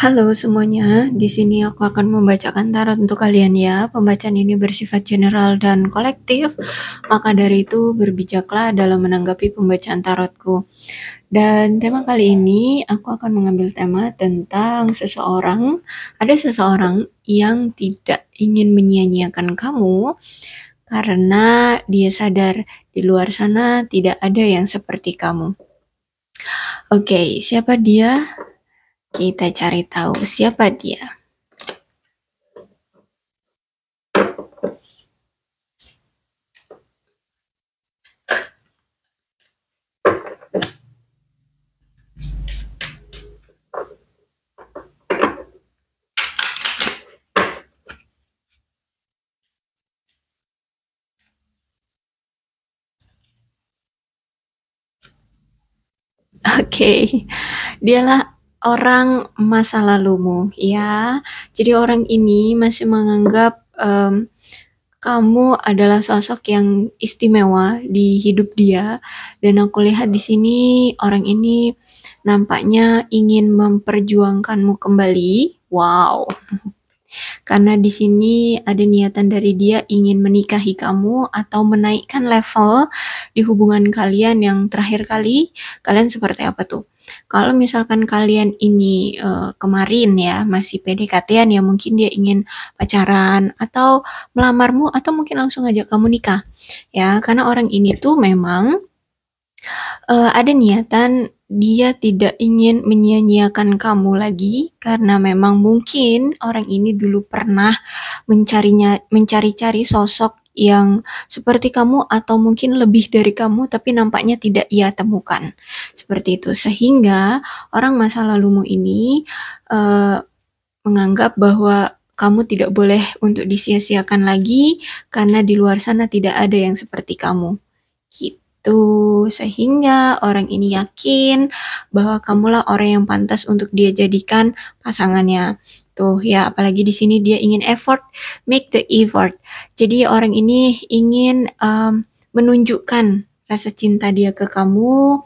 Halo semuanya, di sini aku akan membacakan tarot untuk kalian ya. Pembacaan ini bersifat general dan kolektif, maka dari itu berbijaklah dalam menanggapi pembacaan tarotku. Dan tema kali ini aku akan mengambil tema tentang seseorang, ada seseorang yang tidak ingin menyia-nyiakan kamu karena dia sadar di luar sana tidak ada yang seperti kamu. Oke, okay, siapa dia? Kita cari tahu siapa dia. Oke, okay. dialah orang masa lalumu ya. Jadi orang ini masih menganggap um, kamu adalah sosok yang istimewa di hidup dia dan aku lihat di sini orang ini nampaknya ingin memperjuangkanmu kembali. Wow. Karena di sini ada niatan dari dia ingin menikahi kamu atau menaikkan level di hubungan kalian yang terakhir kali kalian seperti apa tuh. Kalau misalkan kalian ini uh, kemarin ya masih pdkt ya mungkin dia ingin pacaran atau melamarmu atau mungkin langsung ngajak kamu nikah. Ya, karena orang ini tuh memang uh, ada niatan dia tidak ingin menyia-nyiakan kamu lagi karena memang mungkin orang ini dulu pernah mencarinya mencari-cari sosok yang seperti kamu atau mungkin lebih dari kamu tapi nampaknya tidak ia temukan. Seperti itu sehingga orang masa lalumu ini uh, menganggap bahwa kamu tidak boleh untuk disia-siakan lagi karena di luar sana tidak ada yang seperti kamu itu, sehingga orang ini yakin bahwa kamulah orang yang pantas untuk dia jadikan pasangannya. Tuh ya, apalagi di sini dia ingin effort, make the effort. Jadi orang ini ingin um, menunjukkan rasa cinta dia ke kamu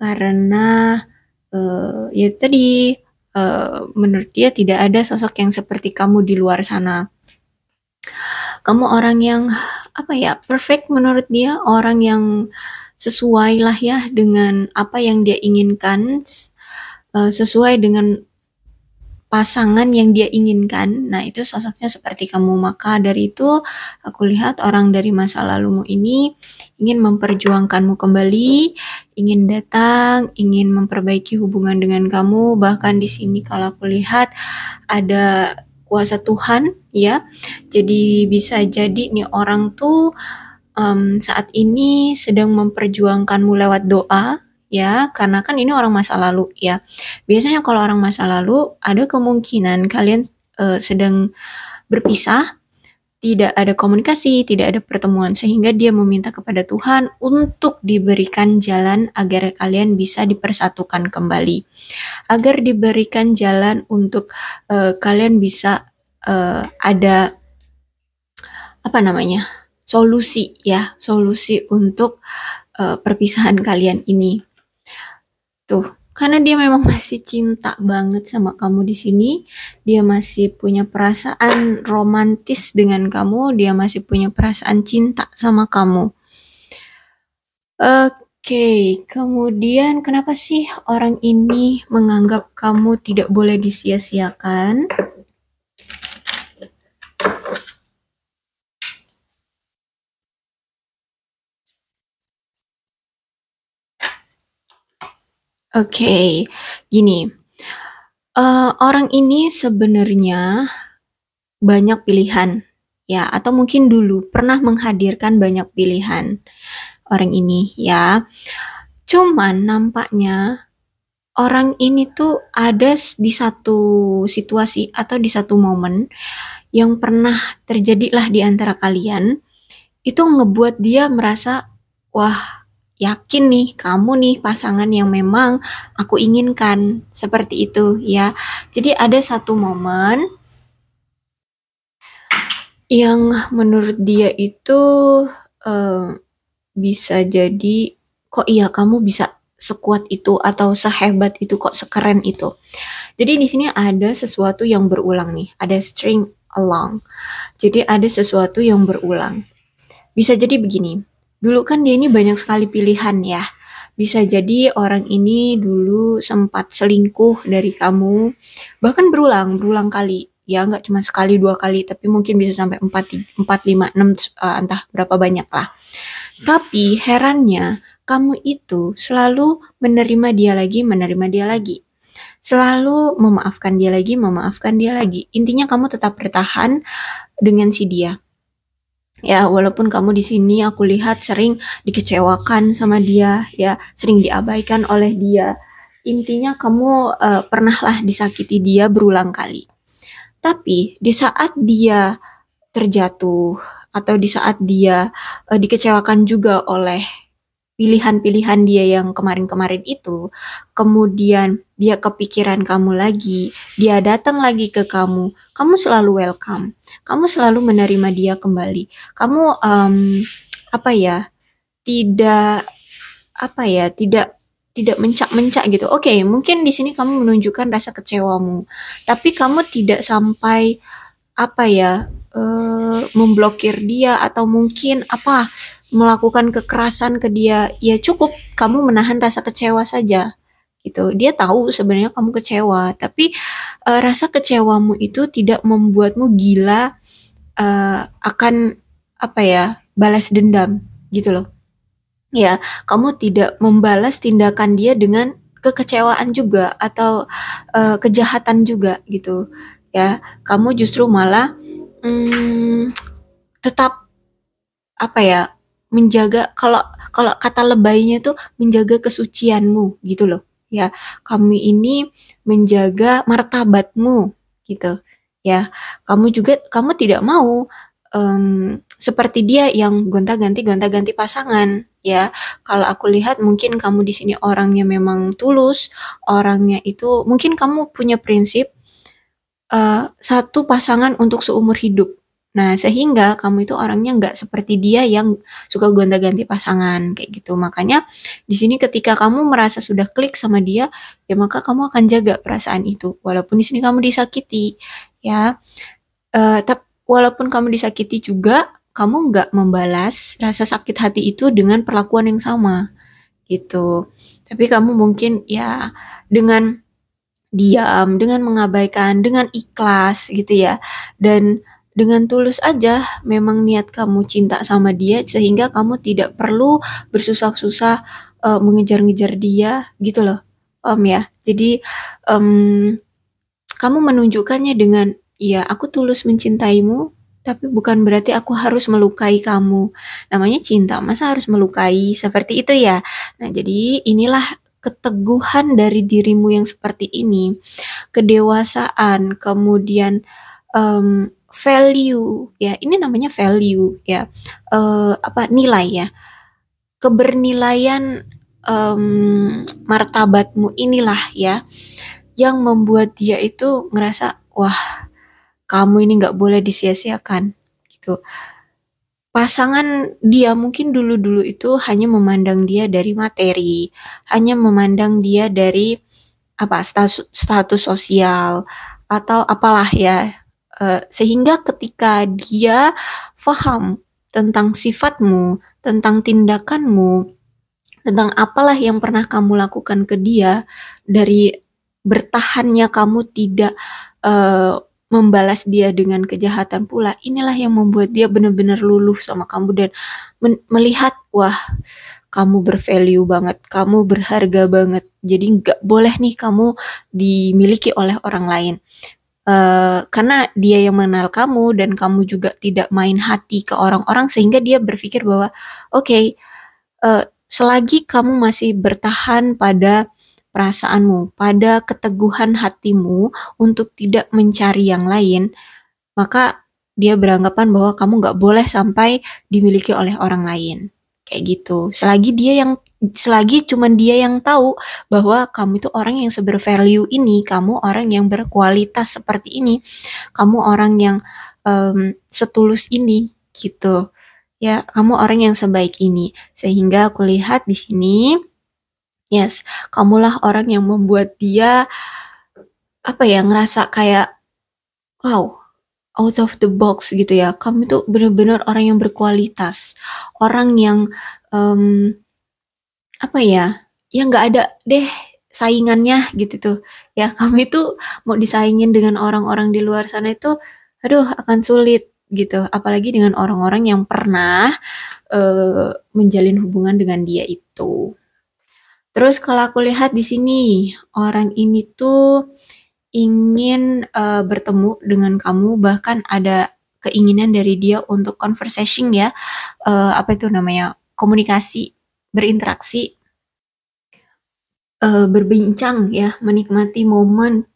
karena uh, ya tadi uh, menurut dia tidak ada sosok yang seperti kamu di luar sana kamu orang yang apa ya perfect menurut dia orang yang sesuai lah ya dengan apa yang dia inginkan eh, sesuai dengan pasangan yang dia inginkan nah itu sosoknya seperti kamu maka dari itu aku lihat orang dari masa lalumu ini ingin memperjuangkanmu kembali ingin datang ingin memperbaiki hubungan dengan kamu bahkan di sini kalau aku lihat ada kuasa Tuhan ya. Jadi bisa jadi nih orang tuh um, saat ini sedang memperjuangkanmu lewat doa ya karena kan ini orang masa lalu ya biasanya kalau orang masa lalu ada kemungkinan kalian uh, sedang berpisah tidak ada komunikasi tidak ada pertemuan sehingga dia meminta kepada Tuhan untuk diberikan jalan agar kalian bisa dipersatukan kembali agar diberikan jalan untuk uh, kalian bisa uh, ada apa namanya solusi ya solusi untuk uh, perpisahan kalian ini tuh karena dia memang masih cinta banget sama kamu di sini dia masih punya perasaan romantis dengan kamu dia masih punya perasaan cinta sama kamu oke okay, kemudian kenapa sih orang ini menganggap kamu tidak boleh disia-siakan Oke, gini, uh, orang ini sebenarnya banyak pilihan ya, atau mungkin dulu pernah menghadirkan banyak pilihan orang ini ya. Cuman nampaknya orang ini tuh ada di satu situasi atau di satu momen yang pernah terjadilah di antara kalian, itu ngebuat dia merasa, "Wah yakin nih kamu nih pasangan yang memang aku inginkan seperti itu ya jadi ada satu momen yang menurut dia itu uh, bisa jadi kok iya kamu bisa sekuat itu atau sehebat itu kok sekeren itu jadi di sini ada sesuatu yang berulang nih ada string along jadi ada sesuatu yang berulang bisa jadi begini dulu kan dia ini banyak sekali pilihan ya. Bisa jadi orang ini dulu sempat selingkuh dari kamu, bahkan berulang, berulang kali. Ya nggak cuma sekali dua kali, tapi mungkin bisa sampai empat, empat, lima, enam, e, entah berapa banyak lah. Tapi herannya, kamu itu selalu menerima dia lagi, menerima dia lagi. Selalu memaafkan dia lagi, memaafkan dia lagi. Intinya kamu tetap bertahan dengan si dia ya walaupun kamu di sini aku lihat sering dikecewakan sama dia ya sering diabaikan oleh dia intinya kamu uh, pernahlah disakiti dia berulang kali tapi di saat dia terjatuh atau di saat dia uh, dikecewakan juga oleh pilihan-pilihan dia yang kemarin-kemarin itu, kemudian dia kepikiran kamu lagi, dia datang lagi ke kamu, kamu selalu welcome, kamu selalu menerima dia kembali, kamu um, apa ya, tidak apa ya, tidak tidak mencak-mencak gitu. Oke, okay, mungkin di sini kamu menunjukkan rasa kecewamu, tapi kamu tidak sampai apa ya, uh, memblokir dia atau mungkin apa melakukan kekerasan ke dia ya cukup kamu menahan rasa kecewa saja gitu dia tahu sebenarnya kamu kecewa tapi uh, rasa kecewamu itu tidak membuatmu gila uh, akan apa ya balas dendam gitu loh ya kamu tidak membalas tindakan dia dengan kekecewaan juga atau uh, kejahatan juga gitu ya kamu justru malah hmm, tetap apa ya menjaga kalau kalau kata lebaynya tuh menjaga kesucianmu gitu loh ya kamu ini menjaga martabatmu gitu ya kamu juga kamu tidak mau um, seperti dia yang gonta-ganti gonta-ganti pasangan ya kalau aku lihat mungkin kamu di sini orangnya memang tulus orangnya itu mungkin kamu punya prinsip uh, satu pasangan untuk seumur hidup Nah, sehingga kamu itu orangnya nggak seperti dia yang suka gonta-ganti pasangan kayak gitu. Makanya di sini ketika kamu merasa sudah klik sama dia, ya maka kamu akan jaga perasaan itu. Walaupun di sini kamu disakiti, ya. Uh, eh, tapi walaupun kamu disakiti juga, kamu nggak membalas rasa sakit hati itu dengan perlakuan yang sama gitu. Tapi kamu mungkin ya dengan diam, dengan mengabaikan, dengan ikhlas gitu ya. Dan dengan tulus aja memang niat kamu cinta sama dia sehingga kamu tidak perlu bersusah-susah uh, mengejar-ngejar dia gitu loh om ya jadi um, kamu menunjukkannya dengan ya aku tulus mencintaimu tapi bukan berarti aku harus melukai kamu namanya cinta masa harus melukai seperti itu ya nah jadi inilah keteguhan dari dirimu yang seperti ini kedewasaan kemudian um, value ya ini namanya value ya uh, apa nilai ya kebernilaian um, martabatmu inilah ya yang membuat dia itu ngerasa wah kamu ini nggak boleh disia-siakan gitu pasangan dia mungkin dulu-dulu itu hanya memandang dia dari materi, hanya memandang dia dari apa status, status sosial atau apalah ya Eh, sehingga ketika dia faham tentang sifatmu, tentang tindakanmu, tentang apalah yang pernah kamu lakukan ke dia dari bertahannya kamu tidak uh, membalas dia dengan kejahatan pula inilah yang membuat dia benar-benar luluh sama kamu dan melihat wah kamu bervalue banget kamu berharga banget jadi nggak boleh nih kamu dimiliki oleh orang lain Eh, karena dia yang mengenal kamu dan kamu juga tidak main hati ke orang-orang sehingga dia berpikir bahwa oke okay, uh, eh, selagi kamu masih bertahan pada perasaanmu, pada keteguhan hatimu untuk tidak mencari yang lain, maka dia beranggapan bahwa kamu nggak boleh sampai dimiliki oleh orang lain. Kayak gitu. Selagi dia yang selagi cuman dia yang tahu bahwa kamu itu orang yang seber value ini, kamu orang yang berkualitas seperti ini, kamu orang yang um, setulus ini gitu. Ya, kamu orang yang sebaik ini. Sehingga aku lihat di sini yes, kamulah orang yang membuat dia apa ya, ngerasa kayak wow, out of the box gitu ya. Kamu itu benar-benar orang yang berkualitas, orang yang um, apa ya ya nggak ada deh saingannya gitu tuh ya kami tuh mau disaingin dengan orang-orang di luar sana itu aduh akan sulit gitu apalagi dengan orang-orang yang pernah uh, menjalin hubungan dengan dia itu terus kalau aku lihat di sini orang ini tuh ingin uh, bertemu dengan kamu bahkan ada keinginan dari dia untuk conversation ya uh, apa itu namanya komunikasi berinteraksi, uh, berbincang ya, menikmati momen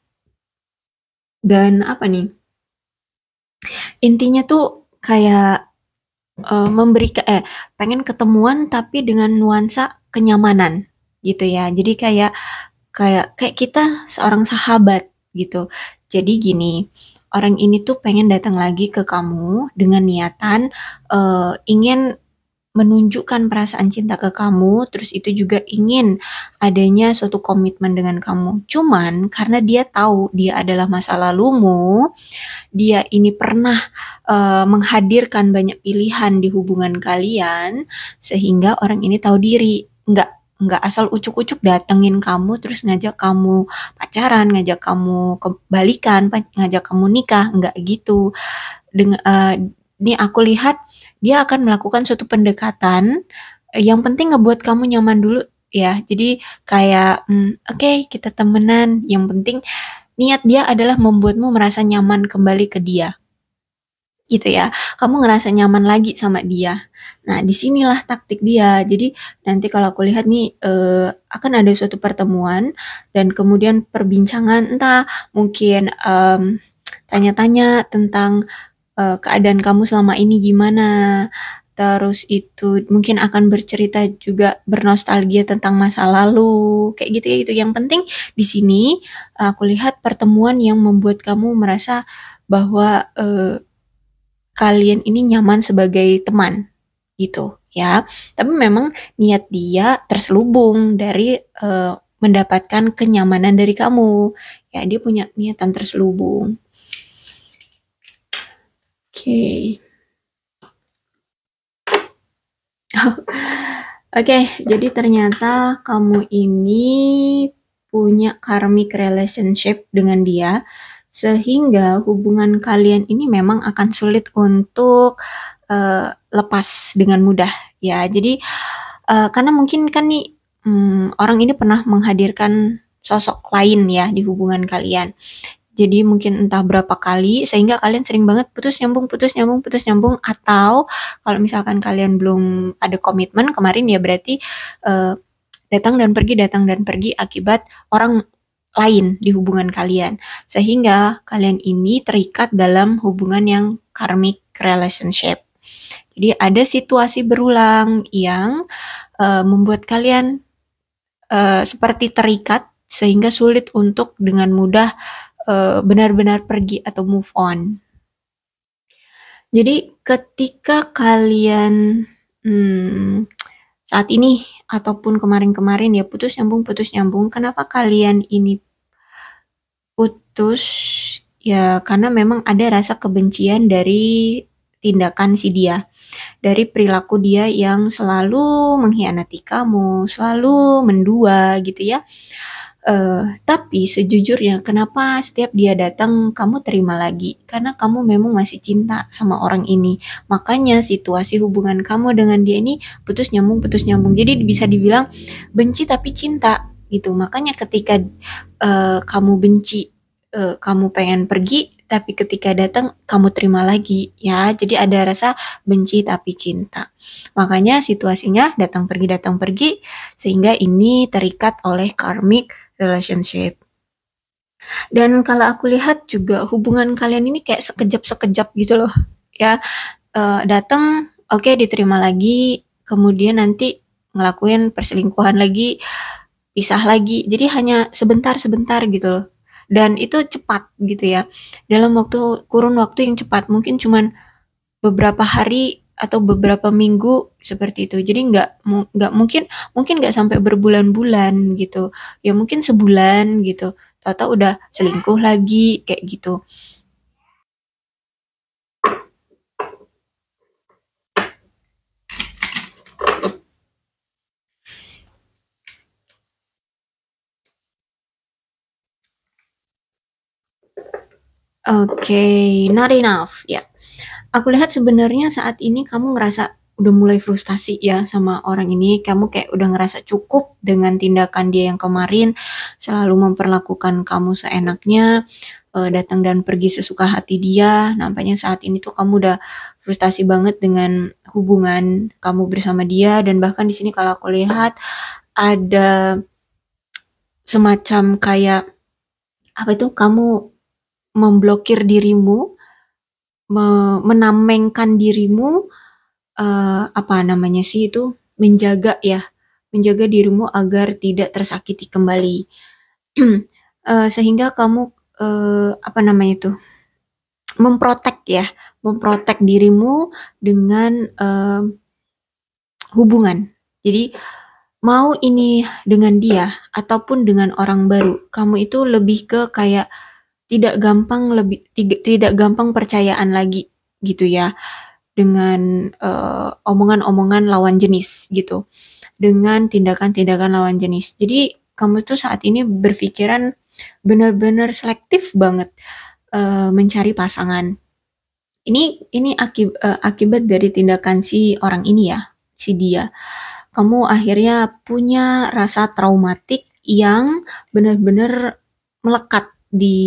dan apa nih? Intinya tuh kayak uh, memberi ke eh pengen ketemuan tapi dengan nuansa kenyamanan gitu ya. Jadi kayak kayak kayak kita seorang sahabat gitu. Jadi gini, orang ini tuh pengen datang lagi ke kamu dengan niatan uh, ingin menunjukkan perasaan cinta ke kamu, terus itu juga ingin adanya suatu komitmen dengan kamu. Cuman karena dia tahu dia adalah masa lalumu, dia ini pernah uh, menghadirkan banyak pilihan di hubungan kalian, sehingga orang ini tahu diri, nggak nggak asal ucuk-ucuk datengin kamu terus ngajak kamu pacaran, ngajak kamu kebalikan, ngajak kamu nikah, nggak gitu. Dengan uh, eh, ini aku lihat dia akan melakukan suatu pendekatan eh, yang penting ngebuat kamu nyaman dulu ya jadi kayak hmm, oke okay, kita temenan yang penting niat dia adalah membuatmu merasa nyaman kembali ke dia gitu ya kamu ngerasa nyaman lagi sama dia nah disinilah taktik dia jadi nanti kalau aku lihat nih uh, akan ada suatu pertemuan dan kemudian perbincangan entah mungkin mmm, tanya-tanya tentang uh, keadaan kamu selama ini gimana. Terus itu mungkin akan bercerita juga bernostalgia tentang masa lalu, kayak gitu ya gitu. Yang penting di sini aku lihat pertemuan yang membuat kamu merasa bahwa uh, kalian ini nyaman sebagai teman gitu ya. Tapi memang niat dia terselubung dari uh, mendapatkan kenyamanan dari kamu. Ya, dia punya niatan terselubung okay. Oke, okay, jadi ternyata kamu ini punya karmic relationship dengan dia, sehingga hubungan kalian ini memang akan sulit untuk uh, lepas dengan mudah, ya. Jadi uh, karena mungkin kan nih um, orang ini pernah menghadirkan sosok lain ya di hubungan kalian, jadi mungkin entah berapa kali sehingga kalian sering banget putus nyambung, putus nyambung, putus nyambung atau kalau misalkan kalian belum ada komitmen kemarin ya berarti uh, datang dan pergi, datang dan pergi akibat orang lain di hubungan kalian. Sehingga kalian ini terikat dalam hubungan yang karmic relationship. Jadi ada situasi berulang yang uh, membuat kalian uh, seperti terikat sehingga sulit untuk dengan mudah Eh, benar-benar uh, pergi atau move on. Jadi ketika kalian hmm, saat ini ataupun kemarin-kemarin ya putus nyambung putus nyambung, kenapa kalian ini putus ya karena memang ada rasa kebencian dari tindakan si dia dari perilaku dia yang selalu mengkhianati kamu, selalu mendua gitu ya. Uh, tapi sejujurnya kenapa setiap dia datang kamu terima lagi? Karena kamu memang masih cinta sama orang ini. Makanya situasi hubungan kamu dengan dia ini putus nyambung putus nyambung. Jadi bisa dibilang benci tapi cinta gitu. Makanya ketika uh, kamu benci, uh, kamu pengen pergi, tapi ketika datang kamu terima lagi ya. Jadi ada rasa benci tapi cinta. Makanya situasinya datang pergi datang pergi sehingga ini terikat oleh karmik relationship. Dan kalau aku lihat juga hubungan kalian ini kayak sekejap-sekejap gitu loh. Ya, uh, datang, oke okay, diterima lagi, kemudian nanti ngelakuin perselingkuhan lagi, pisah lagi. Jadi hanya sebentar-sebentar gitu loh. Dan itu cepat gitu ya. Dalam waktu kurun waktu yang cepat, mungkin cuman beberapa hari atau beberapa minggu seperti itu jadi nggak nggak mungkin mungkin nggak sampai berbulan-bulan gitu ya mungkin sebulan gitu atau udah selingkuh lagi kayak gitu Oke, okay, not enough. Ya, aku lihat sebenarnya saat ini kamu ngerasa udah mulai frustasi ya sama orang ini. Kamu kayak udah ngerasa cukup dengan tindakan dia yang kemarin, selalu memperlakukan kamu seenaknya, uh, datang dan pergi sesuka hati dia. Nampaknya saat ini tuh kamu udah frustasi banget dengan hubungan kamu bersama dia dan bahkan di sini kalau aku lihat ada semacam kayak apa itu kamu memblokir dirimu, me menamengkan dirimu, uh, apa namanya sih itu, menjaga ya, menjaga dirimu agar tidak tersakiti kembali. uh, sehingga kamu, uh, apa namanya itu, memprotek ya, memprotek dirimu dengan, uh, hubungan. Jadi, mau ini dengan dia ataupun dengan orang baru, kamu itu lebih ke kayak tidak gampang lebih tidak gampang percayaan lagi gitu ya dengan uh, omongan-omongan lawan jenis gitu dengan tindakan-tindakan lawan jenis jadi kamu tuh saat ini berpikiran benar-benar selektif banget uh, mencari pasangan ini ini akib, uh, eh, akibat dari tindakan si orang ini ya si dia kamu akhirnya punya rasa traumatik yang benar-benar melekat di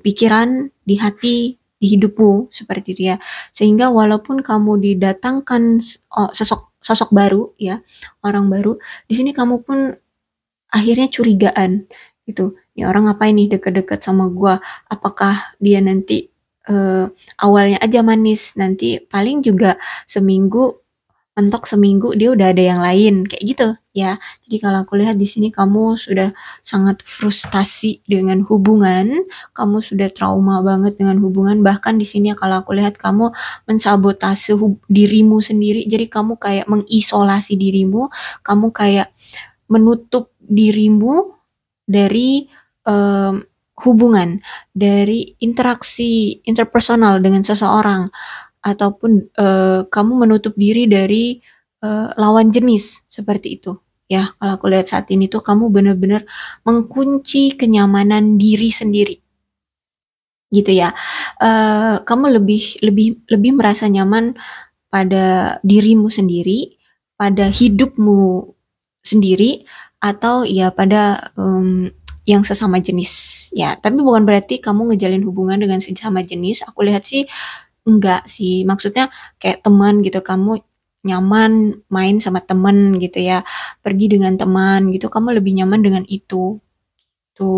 pikiran, di hati, di hidupmu seperti itu ya. Sehingga walaupun kamu didatangkan oh, sosok sosok baru ya, orang baru, di sini kamu pun akhirnya curigaan gitu. ya orang apa ini deket-deket sama gua? Apakah dia nanti uh, awalnya aja manis, nanti paling juga seminggu mentok seminggu dia udah ada yang lain kayak gitu ya. Jadi kalau aku lihat di sini kamu sudah sangat frustasi dengan hubungan, kamu sudah trauma banget dengan hubungan. Bahkan di sini ya, kalau aku lihat kamu mensabotase dirimu sendiri. Jadi kamu kayak mengisolasi dirimu, kamu kayak menutup dirimu dari um, hubungan, dari interaksi interpersonal dengan seseorang ataupun uh, kamu menutup diri dari uh, lawan jenis seperti itu ya kalau aku lihat saat ini tuh kamu benar-benar mengkunci kenyamanan diri sendiri gitu ya uh, kamu lebih lebih lebih merasa nyaman pada dirimu sendiri pada hidupmu sendiri atau ya pada um, yang sesama jenis ya tapi bukan berarti kamu ngejalin hubungan dengan sesama jenis aku lihat sih enggak sih maksudnya kayak teman gitu kamu nyaman main sama temen gitu ya pergi dengan teman gitu kamu lebih nyaman dengan itu tuh gitu.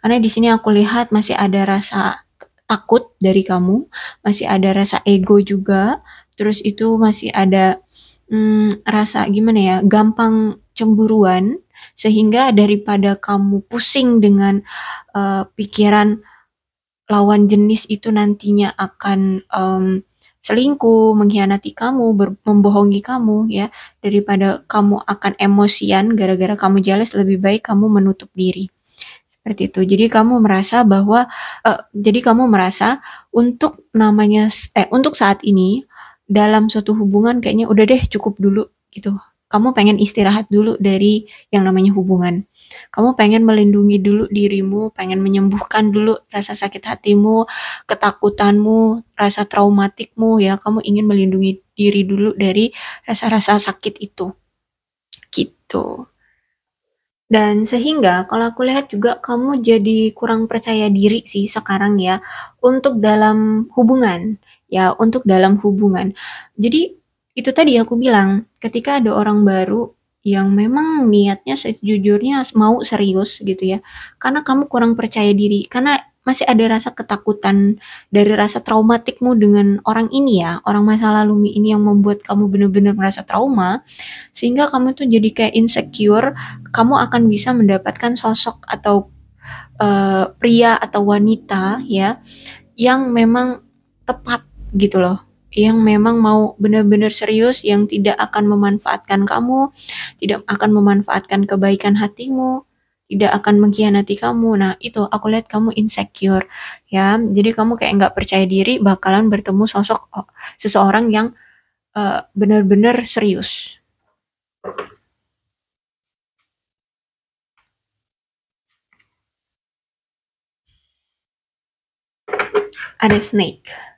karena di sini aku lihat masih ada rasa takut dari kamu masih ada rasa ego juga terus itu masih ada hmm, rasa gimana ya gampang cemburuan sehingga daripada kamu pusing dengan uh, pikiran lawan jenis itu nantinya akan um, selingkuh, mengkhianati kamu, membohongi kamu ya, daripada kamu akan emosian gara-gara kamu jelas lebih baik kamu menutup diri. Seperti itu. Jadi kamu merasa bahwa uh, jadi kamu merasa untuk namanya eh untuk saat ini dalam suatu hubungan kayaknya udah deh cukup dulu gitu kamu pengen istirahat dulu dari yang namanya hubungan. Kamu pengen melindungi dulu dirimu, pengen menyembuhkan dulu rasa sakit hatimu, ketakutanmu, rasa traumatikmu ya. Kamu ingin melindungi diri dulu dari rasa-rasa sakit itu. Gitu. Dan sehingga kalau aku lihat juga kamu jadi kurang percaya diri sih sekarang ya untuk dalam hubungan ya untuk dalam hubungan. Jadi itu tadi aku bilang, ketika ada orang baru yang memang niatnya sejujurnya mau serius gitu ya. Karena kamu kurang percaya diri, karena masih ada rasa ketakutan dari rasa traumatikmu dengan orang ini ya, orang masa lalu ini yang membuat kamu benar-benar merasa trauma, sehingga kamu tuh jadi kayak insecure, kamu akan bisa mendapatkan sosok atau uh, pria atau wanita ya yang memang tepat gitu loh yang memang mau benar-benar serius, yang tidak akan memanfaatkan kamu, tidak akan memanfaatkan kebaikan hatimu, tidak akan mengkhianati kamu. Nah, itu aku lihat kamu insecure ya. Jadi kamu kayak nggak percaya diri bakalan bertemu sosok oh, seseorang yang uh, benar-benar serius. Ada snake.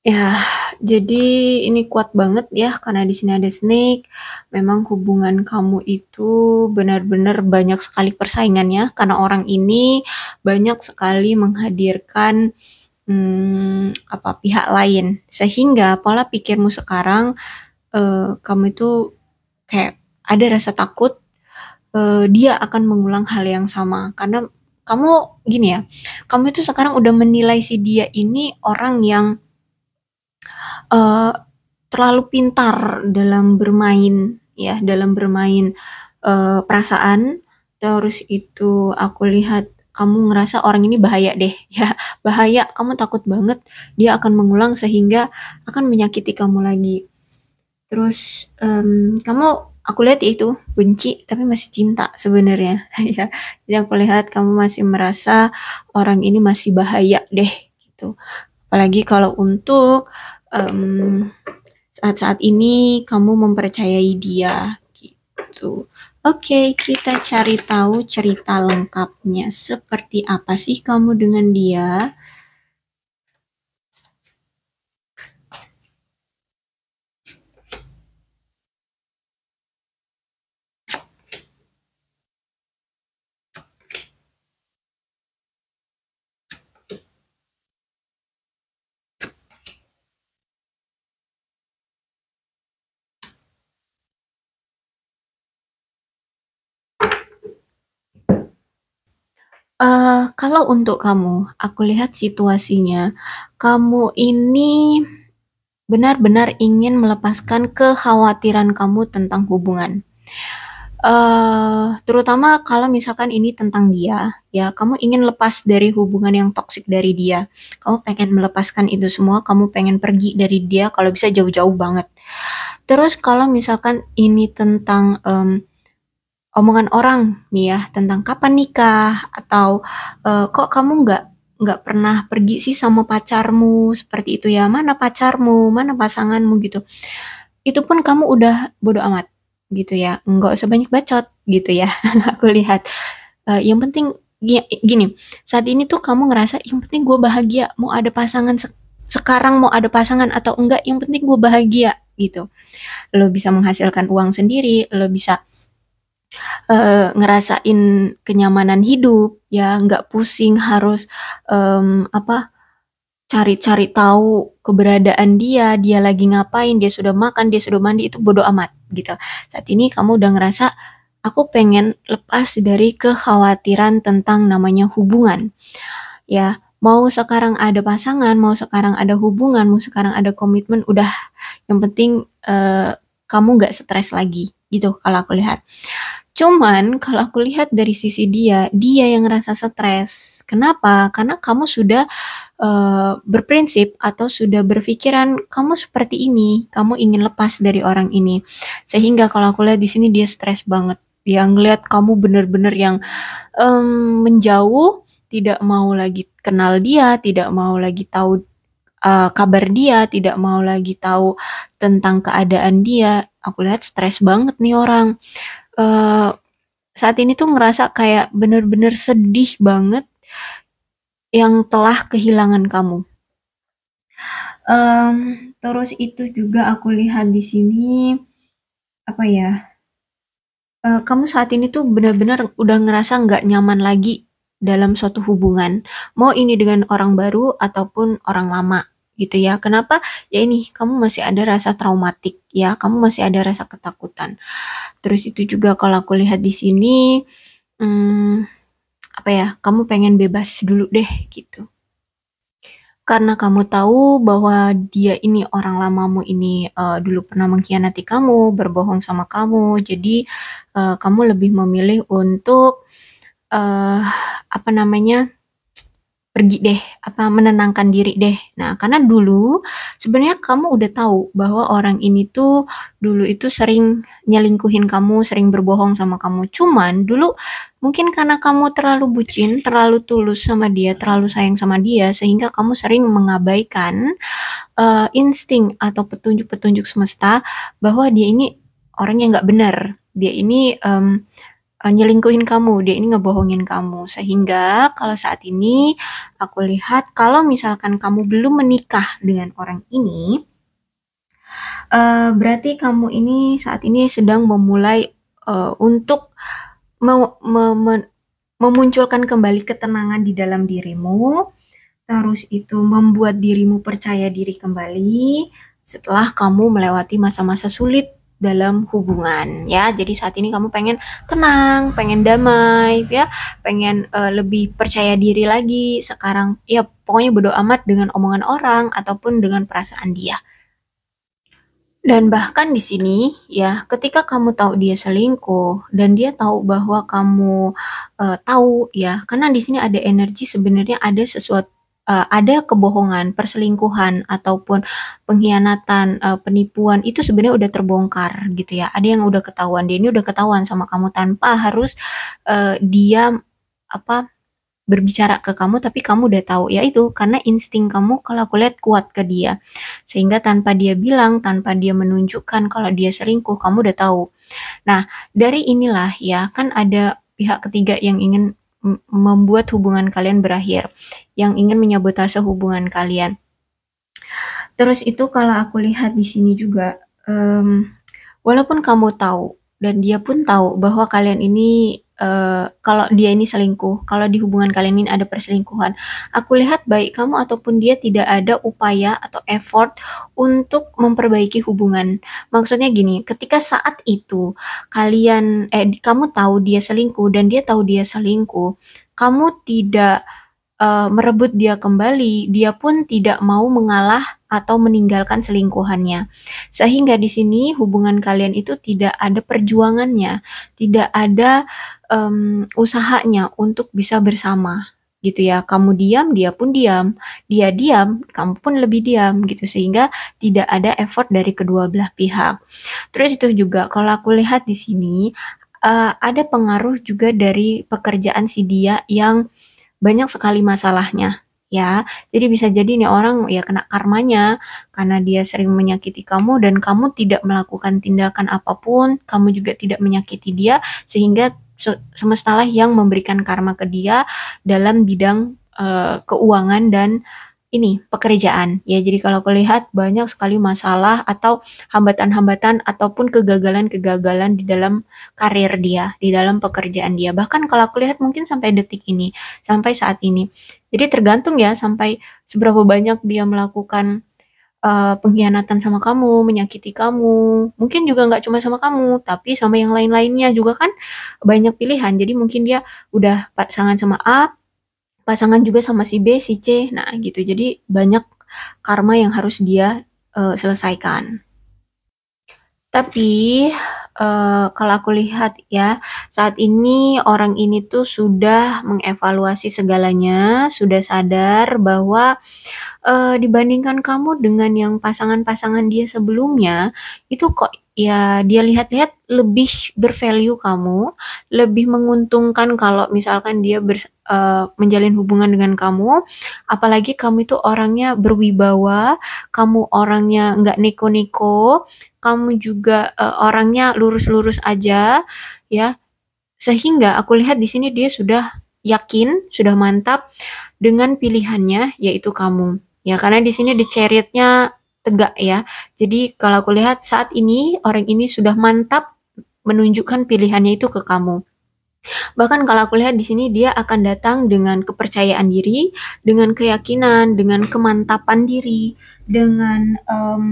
Ya, jadi ini kuat banget ya karena di sini ada Snake. Memang hubungan kamu itu benar-benar banyak sekali persaingannya karena orang ini banyak sekali menghadirkan hmm, apa pihak lain sehingga pola pikirmu sekarang eh, kamu itu kayak ada rasa takut eh, dia akan mengulang hal yang sama karena kamu gini ya, kamu itu sekarang udah menilai si dia ini orang yang uh, terlalu pintar dalam bermain ya, dalam bermain, uh, perasaan, terus itu aku lihat kamu ngerasa orang ini bahaya deh, ya bahaya, kamu takut banget dia akan mengulang sehingga akan menyakiti kamu lagi. Terus, um, kamu aku lihat itu benci tapi masih cinta sebenarnya ya. Jadi aku lihat kamu masih merasa orang ini masih bahaya deh gitu. Apalagi kalau untuk um, saat-saat ini kamu mempercayai dia gitu. Oke, okay, kita cari tahu cerita lengkapnya. Seperti apa sih kamu dengan dia? Uh, kalau untuk kamu, aku lihat situasinya, kamu ini benar-benar ingin melepaskan kekhawatiran kamu tentang hubungan. Uh, terutama kalau misalkan ini tentang dia, ya kamu ingin lepas dari hubungan yang toksik dari dia. Kamu pengen melepaskan itu semua, kamu pengen pergi dari dia kalau bisa jauh-jauh banget. Terus kalau misalkan ini tentang um, omongan orang nih ya tentang kapan nikah atau e, kok kamu nggak nggak pernah pergi sih sama pacarmu seperti itu ya mana pacarmu mana pasanganmu gitu itu pun kamu udah bodoh amat gitu ya nggak sebanyak bacot gitu ya aku lihat e, yang penting ya, gini saat ini tuh kamu ngerasa yang penting gue bahagia mau ada pasangan se sekarang mau ada pasangan atau enggak yang penting gue bahagia gitu lo bisa menghasilkan uang sendiri lo bisa uh, ngerasain kenyamanan hidup, ya nggak pusing harus, um, apa, cari-cari tahu keberadaan dia, dia lagi ngapain, dia sudah makan, dia sudah mandi, itu bodoh amat gitu. Saat ini kamu udah ngerasa, "Aku pengen lepas dari kekhawatiran tentang namanya hubungan." Ya, mau sekarang ada pasangan, mau sekarang ada hubungan, mau sekarang ada komitmen, udah yang penting, uh, kamu nggak stres lagi gitu kalau aku lihat. Cuman kalau aku lihat dari sisi dia, dia yang ngerasa stres. Kenapa? Karena kamu sudah uh, berprinsip atau sudah berpikiran kamu seperti ini, kamu ingin lepas dari orang ini. Sehingga kalau aku lihat di sini dia stres banget. Yang ngelihat kamu benar-benar yang um, menjauh, tidak mau lagi kenal dia, tidak mau lagi tahu uh, kabar dia, tidak mau lagi tahu tentang keadaan dia. Aku lihat stres banget nih orang uh, saat ini tuh ngerasa kayak bener-bener sedih banget yang telah kehilangan kamu. Um, terus itu juga aku lihat di sini apa ya? Uh, kamu saat ini tuh benar-benar udah ngerasa nggak nyaman lagi dalam suatu hubungan, mau ini dengan orang baru ataupun orang lama gitu ya. Kenapa? Ya ini, kamu masih ada rasa traumatik ya, kamu masih ada rasa ketakutan. Terus itu juga kalau aku lihat di sini hmm, apa ya? Kamu pengen bebas dulu deh gitu. Karena kamu tahu bahwa dia ini orang lamamu ini uh, dulu pernah mengkhianati kamu, berbohong sama kamu. Jadi uh, kamu lebih memilih untuk uh, apa namanya? pergi deh apa menenangkan diri deh. Nah, karena dulu sebenarnya kamu udah tahu bahwa orang ini tuh dulu itu sering nyelingkuhin kamu, sering berbohong sama kamu. Cuman dulu mungkin karena kamu terlalu bucin, terlalu tulus sama dia, terlalu sayang sama dia sehingga kamu sering mengabaikan uh, insting atau petunjuk-petunjuk semesta bahwa dia ini orang yang nggak benar. Dia ini um, uh, nyelingkuhin kamu, dia ini ngebohongin kamu. Sehingga kalau saat ini aku lihat kalau misalkan kamu belum menikah dengan orang ini, uh, berarti kamu ini saat ini sedang memulai uh, untuk me me me memunculkan kembali ketenangan di dalam dirimu, terus itu membuat dirimu percaya diri kembali setelah kamu melewati masa-masa sulit dalam hubungan ya. Jadi saat ini kamu pengen tenang, pengen damai ya, pengen uh, lebih percaya diri lagi sekarang ya pokoknya bodo amat dengan omongan orang ataupun dengan perasaan dia. Dan bahkan di sini ya, ketika kamu tahu dia selingkuh dan dia tahu bahwa kamu uh, tahu ya, karena di sini ada energi sebenarnya ada sesuatu uh, ada kebohongan, perselingkuhan ataupun pengkhianatan, uh, penipuan itu sebenarnya udah terbongkar gitu ya. Ada yang udah ketahuan, dia ini udah ketahuan sama kamu tanpa harus uh, dia apa berbicara ke kamu tapi kamu udah tahu ya itu karena insting kamu kalau aku lihat kuat ke dia sehingga tanpa dia bilang tanpa dia menunjukkan kalau dia selingkuh kamu udah tahu nah dari inilah ya kan ada pihak ketiga yang ingin membuat hubungan kalian berakhir, yang ingin menyabotase hubungan kalian. Terus itu kalau aku lihat di sini juga, um, walaupun kamu tahu dan dia pun tahu bahwa kalian ini Eh, kalau dia ini selingkuh, kalau di hubungan kalian ini ada perselingkuhan. Aku lihat baik kamu ataupun dia tidak ada upaya atau effort untuk memperbaiki hubungan. Maksudnya gini, ketika saat itu kalian eh kamu tahu dia selingkuh dan dia tahu dia selingkuh, kamu tidak uh, merebut dia kembali, dia pun tidak mau mengalah atau meninggalkan selingkuhannya. Sehingga di sini hubungan kalian itu tidak ada perjuangannya, tidak ada um, usahanya untuk bisa bersama gitu ya kamu diam dia pun diam dia diam kamu pun lebih diam gitu sehingga tidak ada effort dari kedua belah pihak terus itu juga kalau aku lihat di sini uh, ada pengaruh juga dari pekerjaan si dia yang banyak sekali masalahnya ya. Jadi bisa jadi nih orang ya kena karmanya karena dia sering menyakiti kamu dan kamu tidak melakukan tindakan apapun, kamu juga tidak menyakiti dia sehingga semesta lah yang memberikan karma ke dia dalam bidang uh, keuangan dan ini pekerjaan ya jadi kalau kulihat banyak sekali masalah atau hambatan-hambatan ataupun kegagalan-kegagalan di dalam karir dia di dalam pekerjaan dia bahkan kalau kulihat mungkin sampai detik ini sampai saat ini jadi tergantung ya sampai seberapa banyak dia melakukan uh, pengkhianatan sama kamu, menyakiti kamu. Mungkin juga nggak cuma sama kamu, tapi sama yang lain-lainnya juga kan banyak pilihan. Jadi mungkin dia udah pasangan sama A, pasangan juga sama si B, si C. Nah, gitu. Jadi banyak karma yang harus dia uh, selesaikan. Tapi uh, kalau aku lihat ya, saat ini orang ini tuh sudah mengevaluasi segalanya, sudah sadar bahwa uh, dibandingkan kamu dengan yang pasangan-pasangan dia sebelumnya itu kok ya dia lihat-lihat lebih bervalue kamu, lebih menguntungkan kalau misalkan dia ber, uh, eh, menjalin hubungan dengan kamu, apalagi kamu itu orangnya berwibawa, kamu orangnya nggak neko-neko, kamu juga uh, orangnya lurus-lurus aja, ya. Sehingga aku lihat di sini dia sudah yakin, sudah mantap dengan pilihannya yaitu kamu. Ya, karena di sini the chariotnya tegak ya. Jadi kalau aku lihat saat ini orang ini sudah mantap menunjukkan pilihannya itu ke kamu. Bahkan kalau aku lihat di sini dia akan datang dengan kepercayaan diri, dengan keyakinan, dengan kemantapan diri, dengan um,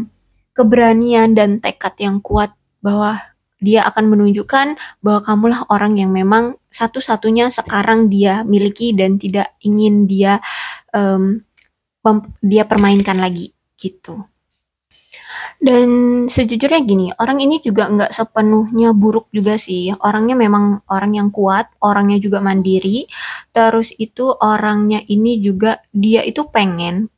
keberanian dan tekad yang kuat bahwa dia akan menunjukkan bahwa kamulah orang yang memang satu-satunya sekarang dia miliki dan tidak ingin dia um, dia permainkan lagi gitu. Dan sejujurnya gini, orang ini juga nggak sepenuhnya buruk juga sih. Orangnya memang orang yang kuat, orangnya juga mandiri. Terus itu orangnya ini juga dia itu pengen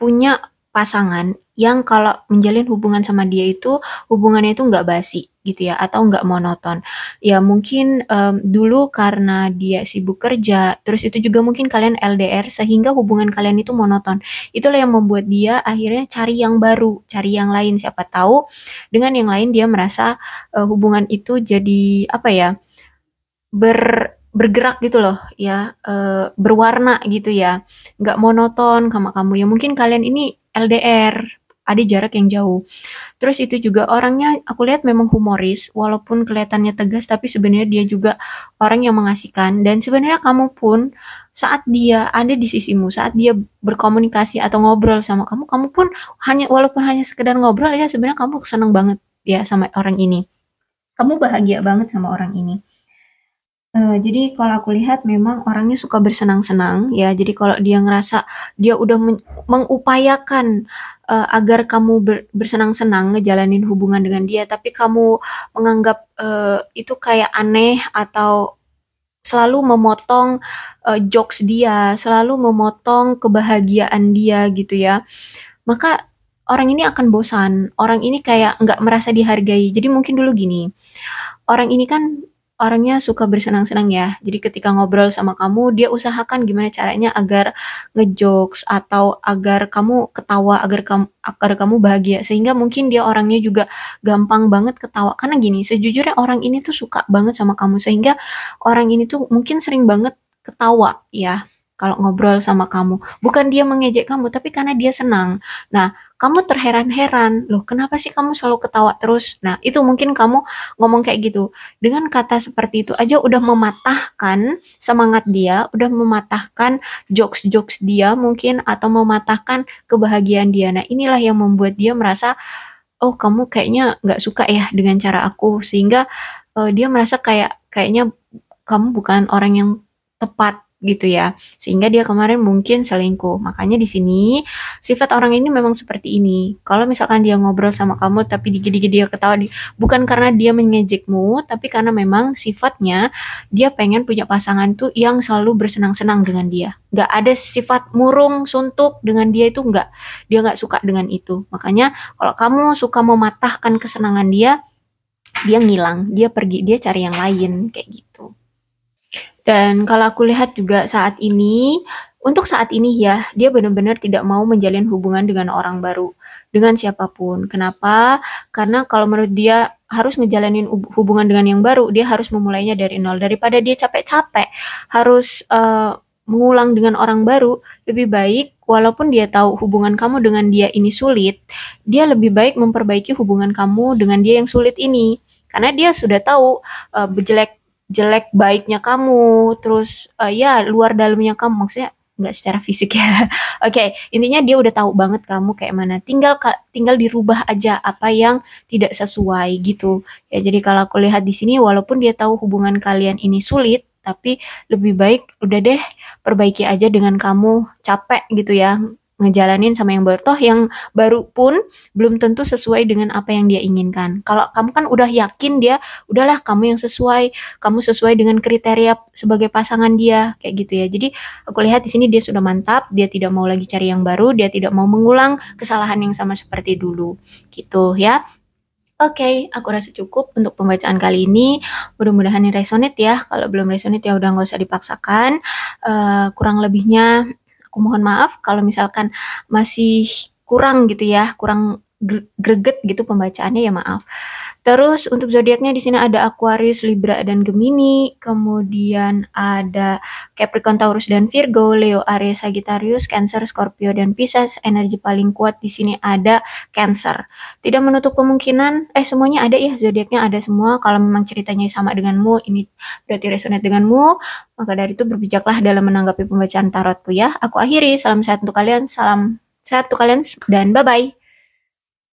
punya pasangan yang kalau menjalin hubungan sama dia itu hubungannya itu nggak basi gitu ya atau nggak monoton ya mungkin um, dulu karena dia sibuk kerja terus itu juga mungkin kalian LDR sehingga hubungan kalian itu monoton itulah yang membuat dia akhirnya cari yang baru cari yang lain siapa tahu dengan yang lain dia merasa uh, hubungan itu jadi apa ya ber bergerak gitu loh ya uh, berwarna gitu ya nggak monoton sama kamu ya mungkin kalian ini LDR ada jarak yang jauh. Terus itu juga orangnya aku lihat memang humoris walaupun kelihatannya tegas tapi sebenarnya dia juga orang yang mengasihkan dan sebenarnya kamu pun saat dia ada di sisimu, saat dia berkomunikasi atau ngobrol sama kamu, kamu pun hanya walaupun hanya sekedar ngobrol ya sebenarnya kamu seneng banget ya sama orang ini. Kamu bahagia banget sama orang ini. Eh, jadi kalau aku lihat memang orangnya suka bersenang-senang ya, jadi kalau dia ngerasa dia udah men mengupayakan, uh, agar kamu ber bersenang-senang ngejalanin hubungan dengan dia, tapi kamu menganggap, uh, itu kayak aneh atau selalu memotong, uh, jokes dia, selalu memotong kebahagiaan dia gitu ya, maka orang ini akan bosan, orang ini kayak nggak merasa dihargai. Jadi mungkin dulu gini, orang ini kan orangnya suka bersenang-senang ya. Jadi ketika ngobrol sama kamu, dia usahakan gimana caranya agar ngejokes atau agar kamu ketawa, agar kamu agar kamu bahagia. Sehingga mungkin dia orangnya juga gampang banget ketawa. Karena gini, sejujurnya orang ini tuh suka banget sama kamu sehingga orang ini tuh mungkin sering banget ketawa ya kalau ngobrol sama kamu. Bukan dia mengejek kamu, tapi karena dia senang. Nah, kamu terheran-heran, loh kenapa sih kamu selalu ketawa terus? Nah, itu mungkin kamu ngomong kayak gitu. Dengan kata seperti itu aja udah mematahkan semangat dia, udah mematahkan jokes-jokes dia mungkin, atau mematahkan kebahagiaan dia. Nah, inilah yang membuat dia merasa, oh kamu kayaknya nggak suka ya dengan cara aku. Sehingga uh, dia merasa kayak kayaknya kamu bukan orang yang tepat gitu ya. Sehingga dia kemarin mungkin selingkuh. Makanya di sini sifat orang ini memang seperti ini. Kalau misalkan dia ngobrol sama kamu tapi dikit-dikit dia ketawa di, bukan karena dia mengejekmu, tapi karena memang sifatnya dia pengen punya pasangan tuh yang selalu bersenang-senang dengan dia. nggak ada sifat murung, suntuk dengan dia itu nggak Dia nggak suka dengan itu. Makanya kalau kamu suka mematahkan kesenangan dia, dia ngilang, dia pergi, dia cari yang lain kayak gitu. Dan kalau aku lihat juga saat ini, untuk saat ini ya, dia benar-benar tidak mau menjalin hubungan dengan orang baru, dengan siapapun. Kenapa? Karena kalau menurut dia harus ngejalanin hubungan dengan yang baru, dia harus memulainya dari nol. Daripada dia capek-capek, harus uh, mengulang dengan orang baru, lebih baik walaupun dia tahu hubungan kamu dengan dia ini sulit, dia lebih baik memperbaiki hubungan kamu dengan dia yang sulit ini. Karena dia sudah tahu uh, eh, bejelek jelek baiknya kamu terus uh, ya luar dalamnya kamu maksudnya nggak secara fisik ya oke okay, intinya dia udah tahu banget kamu kayak mana tinggal tinggal dirubah aja apa yang tidak sesuai gitu ya jadi kalau aku lihat di sini walaupun dia tahu hubungan kalian ini sulit tapi lebih baik udah deh perbaiki aja dengan kamu capek gitu ya ngejalanin sama yang bertoh, yang baru pun belum tentu sesuai dengan apa yang dia inginkan kalau kamu kan udah yakin dia udahlah kamu yang sesuai kamu sesuai dengan kriteria sebagai pasangan dia kayak gitu ya jadi aku lihat di sini dia sudah mantap dia tidak mau lagi cari yang baru dia tidak mau mengulang kesalahan yang sama seperti dulu gitu ya Oke, okay, aku rasa cukup untuk pembacaan kali ini. Mudah-mudahan ini resonate ya. Kalau belum resonate ya udah nggak usah dipaksakan. Uh, kurang lebihnya Aku mohon maaf kalau misalkan masih kurang gitu ya, kurang greget gitu pembacaannya ya maaf. Terus untuk zodiaknya di sini ada Aquarius, Libra dan Gemini, kemudian ada Capricorn, Taurus dan Virgo, Leo, Aries, Sagittarius, Cancer, Scorpio dan Pisces. Energi paling kuat di sini ada Cancer. Tidak menutup kemungkinan eh semuanya ada ya zodiaknya ada semua. Kalau memang ceritanya sama denganmu, ini berarti resonate denganmu, maka dari itu berbijaklah dalam menanggapi pembacaan tarotku ya. Aku akhiri, salam sehat untuk kalian, salam sehat untuk kalian dan bye bye.